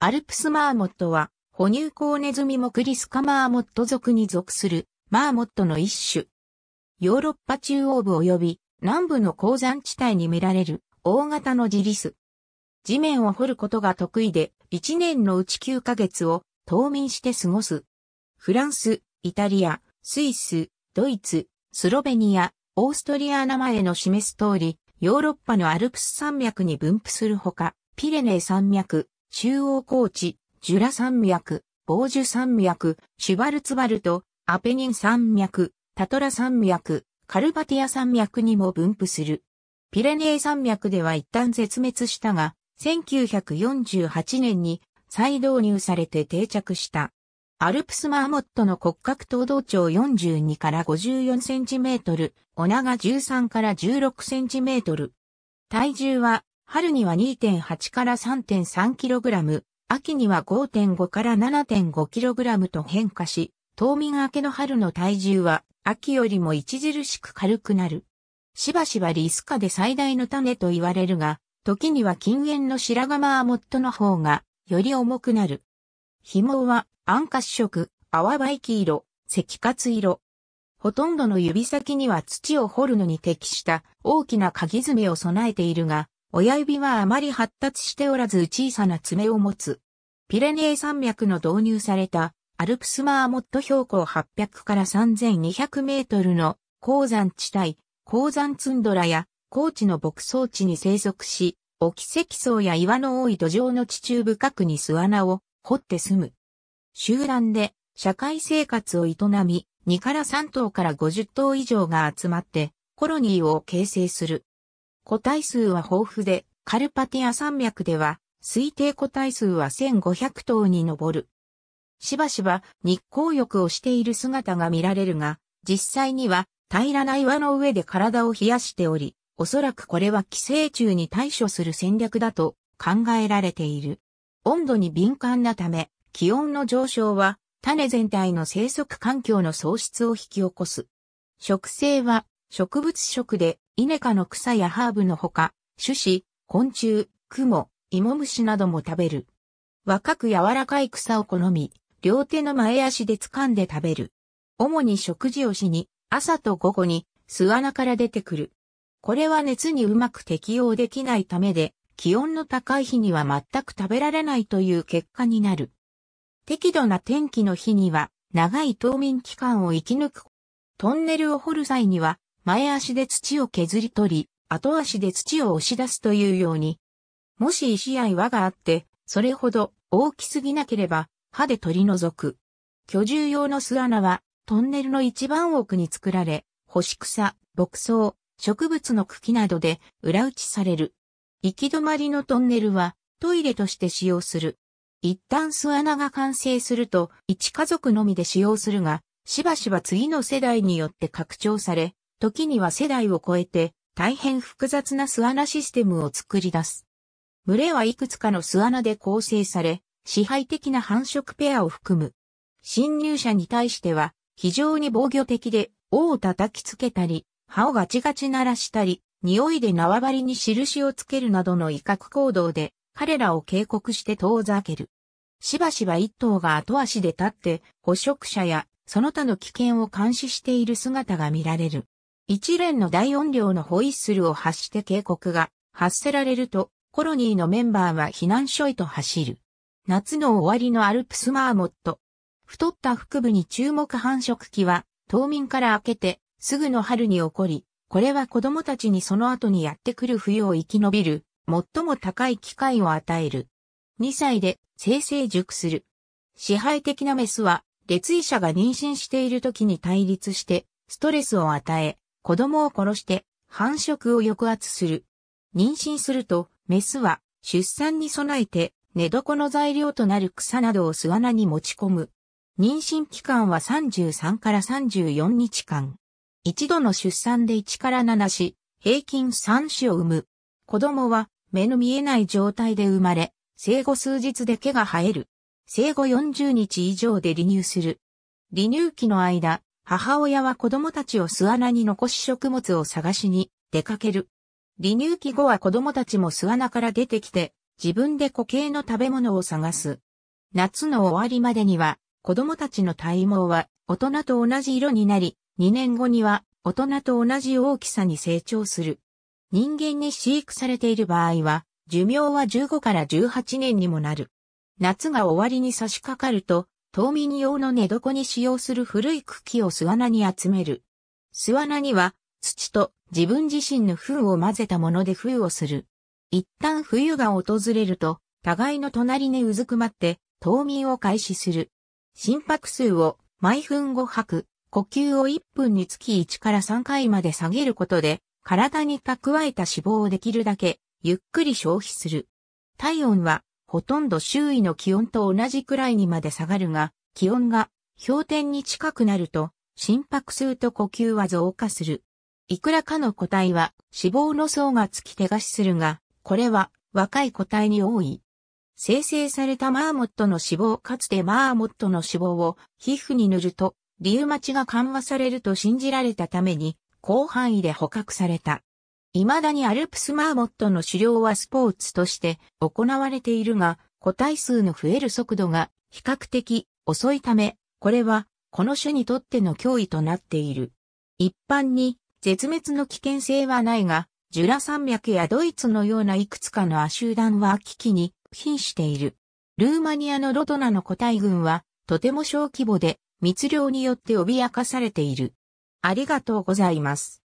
アルプスマーモットは、哺乳孔ネズミモクリスカマーモット族に属するマーモットの一種。ヨーロッパ中央部及び南部の鉱山地帯に見られる大型のジリス。地面を掘ることが得意で、1年のうち9ヶ月を冬眠して過ごす。フランス、イタリア、スイス、ドイツ、スロベニア、オーストリア名前の示す通り、ヨーロッパのアルプス山脈に分布するほか、ピレネー山脈、中央高地、ジュラ山脈、ボージュ山脈、シュバルツバルト、アペニン山脈、タトラ山脈、カルバティア山脈にも分布する。ピレネー山脈では一旦絶滅したが、1948年に再導入されて定着した。アルプスマーモットの骨格糖道長42から54センチメートル、ナガ13から16センチメートル。体重は春には2.8から 3.3kg、秋には5.5から 7.5kg と変化し、冬眠明けの春の体重は秋よりも著しく軽くなる。しばしばリス化で最大の種と言われるが、時には禁煙の白釜アモットの方がより重くなる。紐は暗褐色、淡イ黄色、赤褐色。ほとんどの指先には土を掘るのに適した大きな鍵爪を備えているが、親指はあまり発達しておらず小さな爪を持つ。ピレネー山脈の導入されたアルプスマーモット標高800から3200メートルの鉱山地帯、鉱山ツンドラや高地の牧草地に生息し、オキセキソウや岩の多い土壌の地中深くに巣穴を掘って住む。集団で社会生活を営み、2から3頭から50頭以上が集まってコロニーを形成する。個体数は豊富で、カルパティア山脈では、推定個体数は1500頭に上る。しばしば日光浴をしている姿が見られるが、実際には平らな岩の上で体を冷やしており、おそらくこれは寄生虫に対処する戦略だと考えられている。温度に敏感なため、気温の上昇は種全体の生息環境の喪失を引き起こす。植生は植物食で稲科の草やハーブのほか、種子、昆虫、蜘蛛、芋虫なども食べる。若く柔らかい草を好み、両手の前足で掴んで食べる。主に食事をしに、朝と午後に巣穴から出てくる。これは熱にうまく適応できないためで、気温の高い日には全く食べられないという結果になる。適度な天気の日には、長い冬眠期間を生き抜く。トンネルを掘る際には、前足で土を削り取り、後足で土を押し出すというように。もし石や岩があって、それほど大きすぎなければ、歯で取り除く。居住用の巣穴は、トンネルの一番奥に作られ、干し草、牧草、植物の茎などで裏打ちされる。行き止まりのトンネルはトイレとして使用する。一旦巣穴が完成すると一家族のみで使用するが、しばしば次の世代によって拡張され、時には世代を超えて大変複雑な巣穴システムを作り出す。群れはいくつかの巣穴で構成され、支配的な繁殖ペアを含む。侵入者に対しては非常に防御的で、尾を叩きつけたり、歯をガチガチ鳴らしたり、匂いで縄張りに印をつけるなどの威嚇行動で、彼らを警告して遠ざける。しばしば一頭が後足で立って、捕食者やその他の危険を監視している姿が見られる。一連の大音量のホイッスルを発して警告が発せられると、コロニーのメンバーは避難所へと走る。夏の終わりのアルプスマーモット。太った腹部に注目繁殖期は、冬眠から明けて、すぐの春に起こり、これは子供たちにその後にやってくる冬を生き延びる、最も高い機会を与える。2歳で生成熟する。支配的なメスは、列位者が妊娠している時に対立して、ストレスを与え、子供を殺して繁殖を抑圧する。妊娠すると、メスは出産に備えて寝床の材料となる草などを巣穴に持ち込む。妊娠期間は33から34日間。一度の出産で1から7子、平均3子を産む。子供は目の見えない状態で生まれ、生後数日で毛が生える。生後40日以上で離乳する。離乳期の間、母親は子供たちを巣穴に残し食物を探しに出かける。離乳期後は子供たちも巣穴から出てきて、自分で固形の食べ物を探す。夏の終わりまでには、子供たちの体毛は大人と同じ色になり、2年後には大人と同じ大きさに成長する。人間に飼育されている場合は、寿命は15から18年にもなる。夏が終わりに差し掛かると、冬眠用の寝床に使用する古い茎を巣穴に集める。巣穴には土と自分自身の風を混ぜたもので風をする。一旦冬が訪れると、互いの隣にうずくまって、冬眠を開始する。心拍数を毎分5拍、呼吸を1分につき1から3回まで下げることで、体に蓄えた脂肪をできるだけ、ゆっくり消費する。体温はほとんど周囲の気温と同じくらいにまで下がるが、気温が氷点に近くなると、心拍数と呼吸は増加する。いくらかの個体は脂肪の層がつき手がしするが、これは若い個体に多い。生成されたマーモットの脂肪かつてマーモットの脂肪を皮膚に塗るとリウマチが緩和されると信じられたために広範囲で捕獲された。未だにアルプスマーモットの狩猟はスポーツとして行われているが、個体数の増える速度が比較的遅いため、これはこの種にとっての脅威となっている。一般に絶滅の危険性はないが、ジュラ山脈やドイツのようないくつかの亜集団は危機に瀕している。ルーマニアのロドナの個体群はとても小規模で密漁によって脅かされている。ありがとうございます。